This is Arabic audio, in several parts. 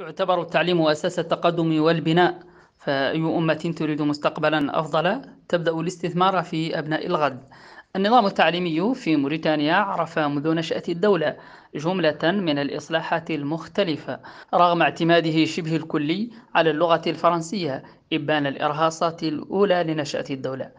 يعتبر التعليم أساس التقدم والبناء فأي أمة تريد مستقبلا أفضل تبدأ الاستثمار في أبناء الغد النظام التعليمي في موريتانيا عرف منذ نشأة الدولة جملة من الإصلاحات المختلفة رغم اعتماده شبه الكلي على اللغة الفرنسية إبان الإرهاصات الأولى لنشأة الدولة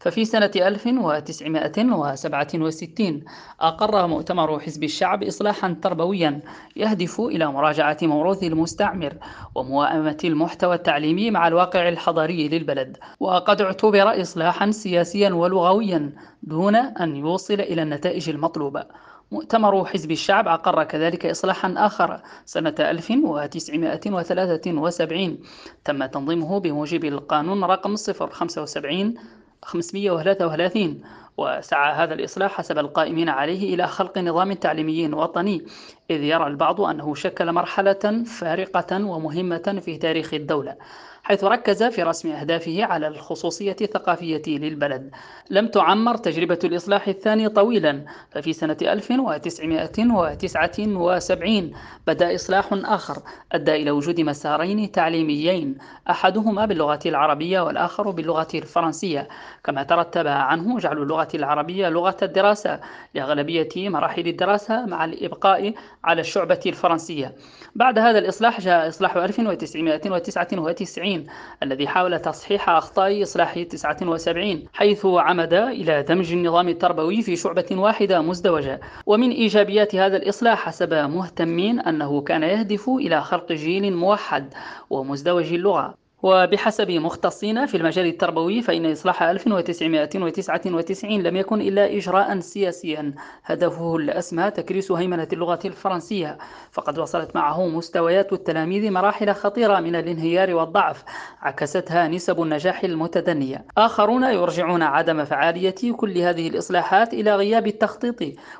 ففي سنة 1967 أقر مؤتمر حزب الشعب إصلاحا تربويا يهدف إلى مراجعة موروث المستعمر وموائمة المحتوى التعليمي مع الواقع الحضاري للبلد وقد اعتبر إصلاحا سياسيا ولغويا دون أن يوصل إلى النتائج المطلوبة مؤتمر حزب الشعب أقر كذلك إصلاحا آخر سنة 1973 تم تنظيمه بموجب القانون رقم 075 533 وسعى هذا الإصلاح حسب القائمين عليه إلى خلق نظام تعليمي وطني إذ يرى البعض أنه شكل مرحلة فارقة ومهمة في تاريخ الدولة حيث ركز في رسم أهدافه على الخصوصية الثقافية للبلد لم تعمر تجربة الإصلاح الثاني طويلا ففي سنة 1979 بدأ إصلاح آخر أدى إلى وجود مسارين تعليميين أحدهما باللغة العربية والآخر باللغة الفرنسية كما ترتب عنه جعل اللغة العربية لغة الدراسة لأغلبية مراحل الدراسة مع الإبقاء على الشعبة الفرنسية بعد هذا الإصلاح جاء إصلاح 1999 الذي حاول تصحيح أخطاء إصلاح 79 حيث عمد إلى دمج النظام التربوي في شعبة واحدة مزدوجة ومن إيجابيات هذا الإصلاح حسب مهتمين أنه كان يهدف إلى خلق جيل موحد ومزدوج اللغة وبحسب مختصين في المجال التربوي فإن إصلاح 1999 لم يكن إلا إجراء سياسيا هدفه الأسمى تكريس هيمنة اللغة الفرنسية فقد وصلت معه مستويات التلاميذ مراحل خطيرة من الانهيار والضعف عكستها نسب النجاح المتدنية آخرون يرجعون عدم فعالية كل هذه الإصلاحات إلى غياب التخطيط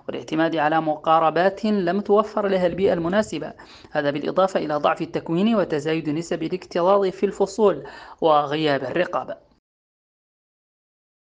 والاعتماد على مقاربات لم توفر لها البيئة المناسبة هذا بالإضافة إلى ضعف التكوين وتزايد نسب الاكتظاظ في الفصول الفصول وغياب الرقابة